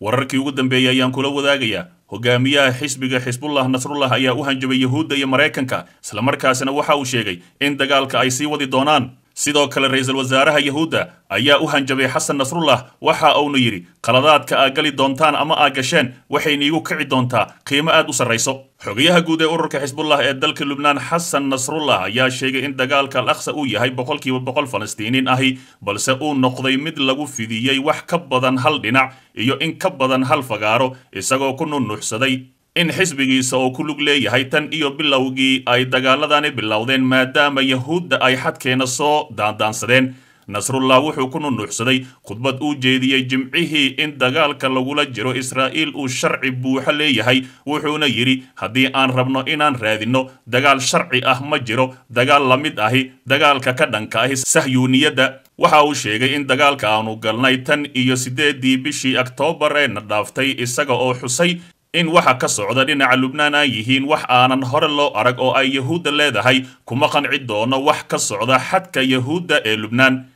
wararkii ugu dambeeyey ayaan kula wadaagayaa hogaamiyaha xisbiga xisbullah nasrullah ayaa u hanjabay yahuudda iyo maraykanka isla markaasina waxa uu sheegay in dagaalka ay sii wadi doonaan sidoo kale ra-iisul wasaaraha yahuudda ayaa u hanjabay xasan nasrullah waxa uuna yidhi qaladaadka aad gali doontaan ama aad gasheen waxayna iigu kici doontaa qiimo aad u sarrayso xogayaha guud ee ururka xisbullah ee dalka lubnaan xasan nasrullah ayaa sheegay in dagaalka al akhsa uu yahay boqolkiiba boqol falastiiniin ahi balse uu noqday mid lagu fidiyey wax ka badan hal dhinac iyo in ka badan hal fagaaro isagoo ku nunuuxsaday in xisbigiisa uu ku lug leeyahay tan iyo bilowgii ay dagaaladani bilowdeen maadaama yahuudda ay xadkeena soo daandaansadeen nasrullah wuxuu ku nunuuxsaday khudbad uu jeediyey jimcihii in dagaalka lagula jiro israa'iil uu sharci buuxo leeyahay wuxuuna yidhi haddii aan rabno inaan raadinno dagaal sharci ah ma jiro dagaal la mid ahi dagaalka ka dhanka ahi sahyuuniyadda waxa uu sheegay in dagaalka aanu galnay tan iyo siddeeddii bishii oktoobar ee na dhaaftay isaga oo xusay in waxa ka socda dhinaca lubnaan ay yihiin wax aanan hore loo arag oo ay yahuudda leedahay kuma qanci doono wax ka socda xadka yahuudda ee lubnaan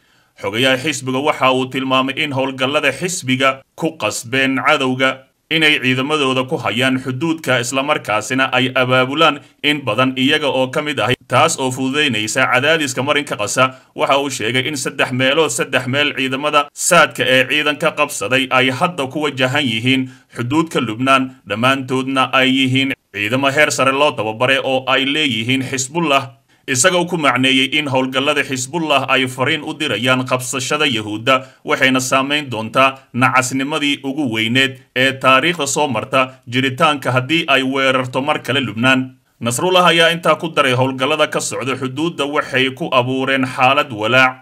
xogayaha xisbiga waxa uu tilmaamay in howlgallada xisbiga ku qasbeen cadowga inay ciidamadooda ku hayaan xuduudka islamarkaasina ay abaabulaan in badan iyaga oo ka mid ah taas oo fududaynaysa cadaadiska marinka qasa waxa uu sheegay in saddex meelood saddex meel ciidamada saadka ee ciidanka qabsaday ay hadda ku wajahan yihiin xuduudka lubnaan dhammaantoodna ay yihiin ciidamo heer sare loo tababaray oo ay leeyihiin xisbullah isagoo ku macneeyey in howlgallada xisbullah ay fariin u dirayaan qabsashada yahuudda waxayna saamayn doontaa nacasnimadii ugu weyneed ee taariikhda soo marta jiritaanka haddii ay weerarto mar kale lubnaan nasrullah ayaa intaa ku daray howlgallada ka socda xuduudda waxay ku abuureen xaalad walaac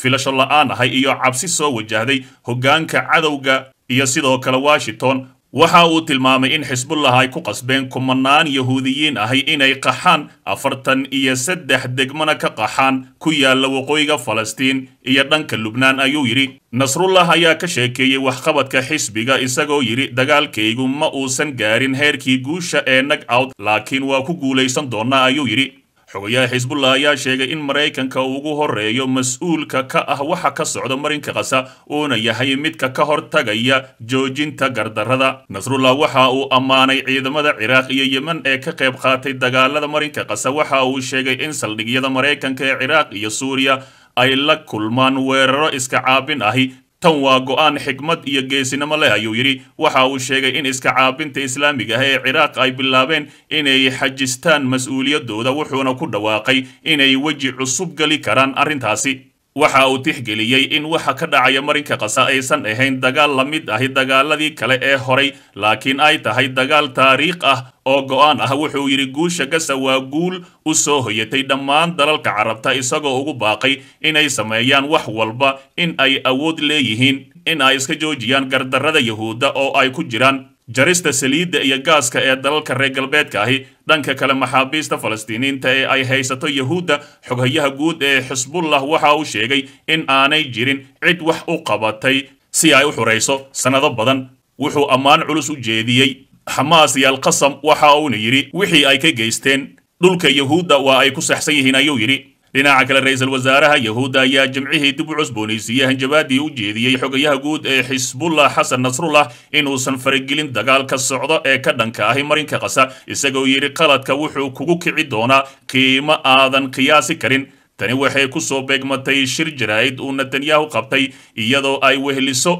filasho la ahay iyo cabsi soo wajahday hoggaanka cadowga iyo sidoo kale washington waxa uu tilmaamay in xisbullah ay ku qasbeen kumanaan yahuudiyiin ahay inay qaxaan afartan iyo saddex degmana ka qaxaan ku yaalla waqooyiga falastiin iyo dhanka lubnaan ayuu yidhi nasrullah ayaa ka sheekeeyey waxqabadka xisbiga isagoo yidhi dagaalkaygu ma uusan gaarin heerkii guusha ee nag cawd laakiin waa ku guulaysan doonnaa ayuu yidhi xogayaha xisbullah ayaa sheegay in maraykanka uu ugu horeeyo mas-uulka ka ah waxa ka socda marinka khasa uuna yahay midka ka hortagaya joojinta gardarrada nasrullah waxa uu ammaanay ciidamada ciraaq iyo yemen ee ka qayb qaatay dagaalada marinka khasa waxa uu sheegay in saldhigyada maraykanka ee ciraaq iyo suuriya ay la kulmaan weeraro iska caabin ahi tan waa go'aan xigmad iyo geesinimo leh ayuu yidhi waxa uu sheegay in iska caabinta islaamiga ah ee ciraaq ay bilaabeen inay xajistaan mas-uuliyadooda wuxuuna ku dhawaaqay inay weji cusub geli karaan arrintaasi waxa uu tixgeliyey in waxa ka dhacaya marinka qasa aysan ahayn dagaal la mid ahi dagaaladii kale ee horay laakiin ay tahay dagaal taariikh ah oo go'aan ah wuxuu yidhi guusha gasa waa guul u soo hoyatay dhammaan dalalka carabta isagoo ugu baaqay inay sameeyaan wax walba in ay awood leeyihiin in ay iska joojiyaan gardarrada yuhuudda oo ay ku jiraan jarista saliidda iyo gaaska ee dalalka reer galbeedka ahi dhanka kale maxaabiista falastiiniinta ee ay haysato yahuudda xoghayaha guud ee xisbullah waxa uu sheegay in aanay jirin cid wax u qabatay si ay u xurayso sannado badan wuxuu ammaan culus u jeediyey xamaas iyo alqasam waxa uuna yidhi wixii ay ka geysteen dhulka yahuudda waa ay ku saxsan yihiin ayuu yidhi dhinaca kale ra-iisul wasaaraha yahuudda ayaa jimcihii dib u cusboonaysiiyey jabaadii u jeediyey xogayaha guud ee xisbullah xasan nasrullah inuusan faragelin dagaalka socdo ee ka dhanka ahi marinka qasa isagoo yidhi qaladka wuxuu kugu kici doonaa qiimo aadan qiyaasi karin tani waxay ku soo beegmatay shir jaraa'id uu netanyahu qabtay iyadoo ay wehliso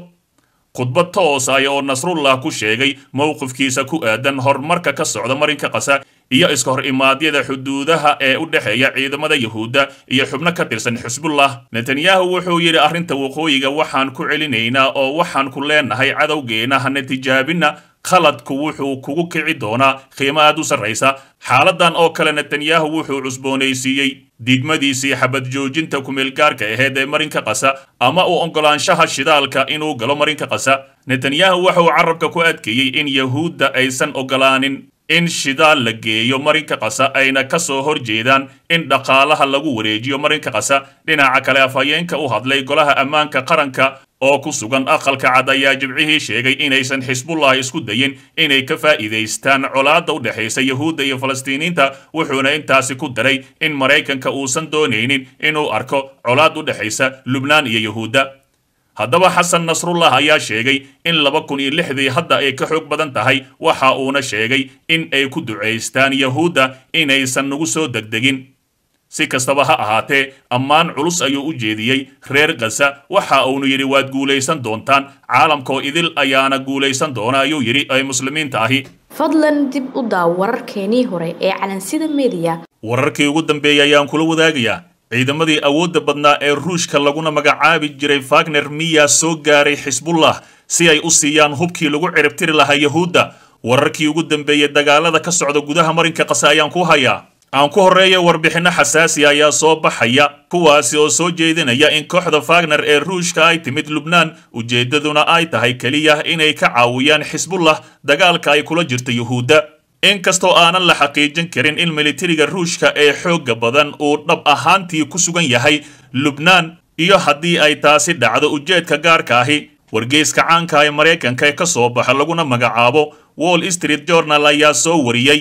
khudbad toos ah oo nasrullah ku sheegay mowqifkiisa ku aadan horumarka ka socda marinka qasa iyo iska hor imaadyada xuduudaha ee u dhexeeya ciidamada yuhuudda iyo xubno ka tirsan xisbullah netanyahu wuxuu yidhi arrinta waqooyiga waxaan ku celinaynaa oo waxaan ku leenahay cadowgeenna hana tijaabinna khaladku wuxuu kugu kici doonaa qiimo aad u sarraysa xaaladan oo kale netanyahu wuxuu cusboonaysiiyey digmadiisii xabad joojinta kumeelgaarka aheed ee marinka qasa ama uu oggolaanshaha shidaalka inuu galo marinka qasa netanyahu waxauu carabka ku adkeeyey in yahuudda aysan ogolaanin in shidaal la geeyo marinka qasa ayna ka soo hor jeedaan in dhaqaalaha lagu wareejiyo marinka qasa dhinaca kale afhayeenka u hadlay golaha ammaanka qaranka oo ku sugan aqalka cad ayaa jibcihii sheegay inaysan xisbullah isku dayin inay ka faa'iidaystaan colaadda u dhexaysa yahuudda iyo falastiiniinta wuxuuna intaasi ku daray in maraykanka uusan doonaynin inuu arko colaad u dhexaysa lubnaan iyo yahuudda haddaba xasan nasrullah ayaa sheegay in laba kun iyo lixdii hadda ay ka xoog badan tahay waxa uuna sheegay in ay ku ducaystaan yahuudda inaysan nagu soo degdegin si kastaba ha ahaatee ammaan culus ayuu u jeediyey reer khasa waxa uunu yidhi waad guulaysan doontaan caalamkoo idil ayaana guulaysan doona ayuu yidhi ay muslimiinta ahi fadlan dib u daaw wararkeenii hore ee calansida mediya wararkii ugu dambeeyay ayaan kula wadaagayaa ciidamadii awoodda badnaa ee ruushka laguna magacaabi jiray fagner miya soo gaaray xisbullah si ay u siiyaan hubkii lagu ciribtiri lahaa yahuudda wararkii ugu dambeeyey dagaalada ka socda gudaha marinka qase ayaan ku hayaa aan ku horreeya warbixinno xasaasi ayaa soo baxaya kuwaasi oo soo jeedinaya in kooxda fagner ee ruushka ay timid lubnaan ujeeddaduna ay tahay keliya inay ka caawiyaan xisbullah dagaalka ay kula jirta yuhuudda inkastoo aanan la xaqiijin karin in militariga ruushka ee xoogga badan uu dhab ahaantii ku sugan yahay lubnaan iyo haddii ay taasi dhacdo ujeedka gaarka ahi wargeyska caanka ee maraykanka ee ka soo baxa laguna magacaabo wall street journal ayaa soo wariyey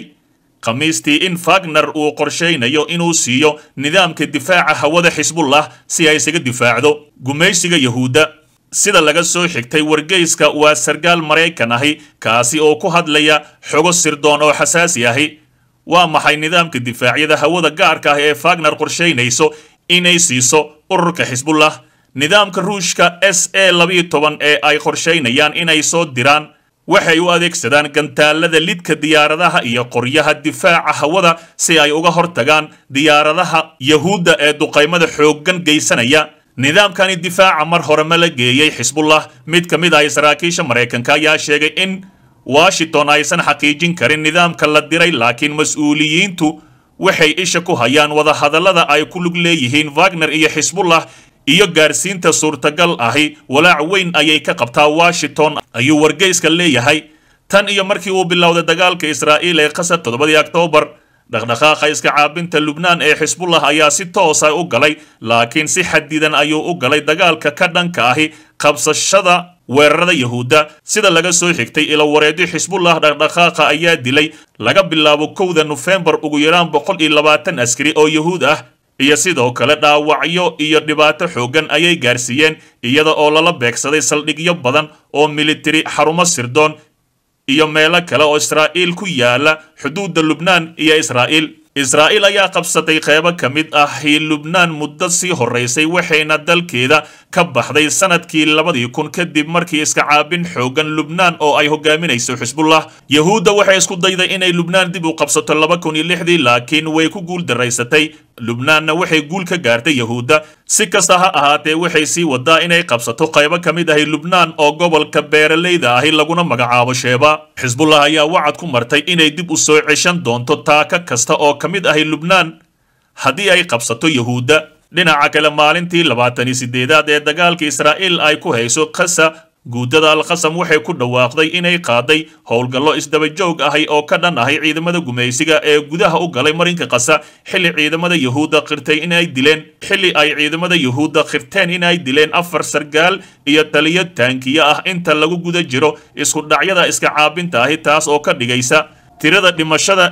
khamiistii in fagner uu qorshaynayo inuu siiyo nidaamka difaaca hawada xisbullah si ay isaga difaacdo gumaysiga yahuudda sida laga soo xigtay wargeyska waa sargaal maraykan ahi kaasi oo ku hadlaya xogo sirdoon oo xasaasi ahi waa maxay nidaamka difaacyada hawada gaarka ah ee fagner qorshaynayso inay siiso ururka xisbullah nidaamka ruushka s e labiyo toban ee ay qorshaynayaan inay soo diraan waxay u adeegsadaan gantaallada lidka diyaaradaha iyo qoryaha difaaca hawada si ay uga hortagaan diyaaradaha yahuudda ee duqaymada xooggan geysanaya nidaamkani difaaca mar hore ma la geeyey xisbullah mid ka mid ah saraakiisha maraykanka ayaa sheegay in washington aysan xaqiijin karin nidaamka la diray laakiin mas-uuliyiintu waxay isha ku hayaan wadahadallada ay ku lug leeyihiin wagner iyo xisbullah iyo gaarsiinta suurtagal ahi walaac weyn ayay ka qabtaa washington ayuu wargeyska leeyahay tan iyo markii uu bilowday dagaalka israa'iil ee qasar toddobadii oktoobar dhaqdhaqaaqa iskacaabinta lubnaan ee xisbullah ayaa si toosa ah u galay laakiin si xadidan ayuu u galay dagaalka ka dhanka ahi qabsashada weerarada yahuudda sida laga soo xigtay ilawareedyo xisbullah dhaqdhaqaaqa ayaa dilay laga bilaabo kowda nofembar ugu yaraan boqol iyo labaatan askari oo yahuud ah iyo sidoo kale dhaawacyo iyo dhibaato xooggan ayay gaarsiiyeen iyada oo lala beegsaday saldhigyo badan oo militari xarumo sirdoon iyo meelo kale oo israa'iil ku yaala xuduudda lubnaan iyo israa'iil israa'iil ayaa qabsatay qeybo ka mid ah hii lubnaan muddo sii horaysay waxayna dalkeeda ka baxday sanadkii labadii kun kadib markii iska caabin xoogan lubnaan oo ay hogaaminayso xisbullah yahuudda waxay isku dayday inay lubnaan dib u qabsato laba kun iyo lixdii laakiin way ku guul daraysatay lubnaanna waxay guul ka gaartay yahuudda si kasta ha ahaatee waxay sii wadaa inay qabsato qaybo ka mid ahi lubnaan oo gobolka beeralayda ahi laguna magacaabo sheeba xisbullah ayaa wacad ku martay inay dib u soo ceshan doonto taaka kasta oo ka mid ahi lubnaan haddii ay qabsato yahuudda dhinaca kale maalintii labaatan iyo sideedaad ee dagaalka israa'iil ay ku hayso khasa guudada alkhasam waxay ku dhawaaqday inay qaaday howlgallo isdabajoog ahay oo ka dhan ahay ciidamada gumaysiga ee gudaha u galay marinka khasa xilli ciidamada yuhuudda qirtay inay dileen xilli ay ciidamada yuhuudda qirteen inay dileen afar sargaal iyo taliyo taankiyo ah inta lagu guda jiro isku dhacyada iska caabinta ahi taas oo ka dhigaysa tirada dhimashada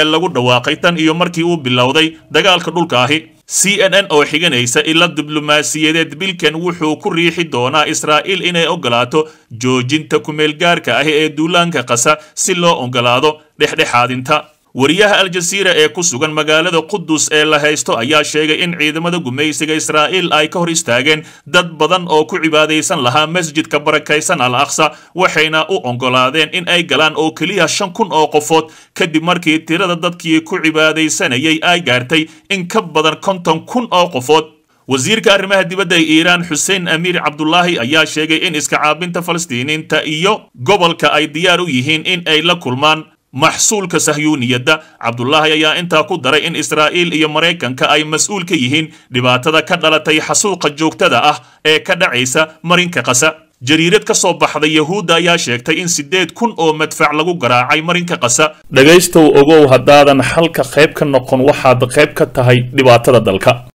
ee lagu dhawaaqay tan iyo markii uu bilowday dagaalka dhulka ahi c n n oo xiganaysa ilo diblomaasiyadeed bilkan wuxuu ku riixi doonaa israa'iil inay ogolaato joojinta kumeelgaarka ah ee duulaanka qasa si loo ogolaado dhexdhexaadinta wariyaha aljasiira ee ku sugan magaalada qudus ee la haysto ayaa sheegay in ciidamada gumaysiga israa'iil ay ka hor istaageen dad badan oo ku cibaadaysan lahaa masjidka barakaysan al aqsa waxayna u oggolaadeen in ay galaan oo keliya shan kun oo qofood kadib markii tirada dadkii ku cibaadaysanayay ay gaartay in ka badan konton kun oo qofood wasiirka arrimaha dibadda ee iiraan xuseen amiir cabdulaahi ayaa sheegay in iska caabinta falastiiniinta iyo gobolka ay diyaar u yihiin in ay la kulmaan maxsuulka sahyuuniyadda cabdulaahi ayaa intaa ku daray in israa'iil iyo maraykanka ay mas-uul ka yihiin dhibaatada ka dhalatay xasuuqa joogtada ah ee ka dhacaysa marinka qasa jariirad ka soo baxda yahuudda ayaa sheegtay in siddeed kun oo madfac lagu garaacay marinka qasa dhegaystow ogow haddaadan xalka qayb ka noqon waxaad qayb ka tahay dhibaatada dalka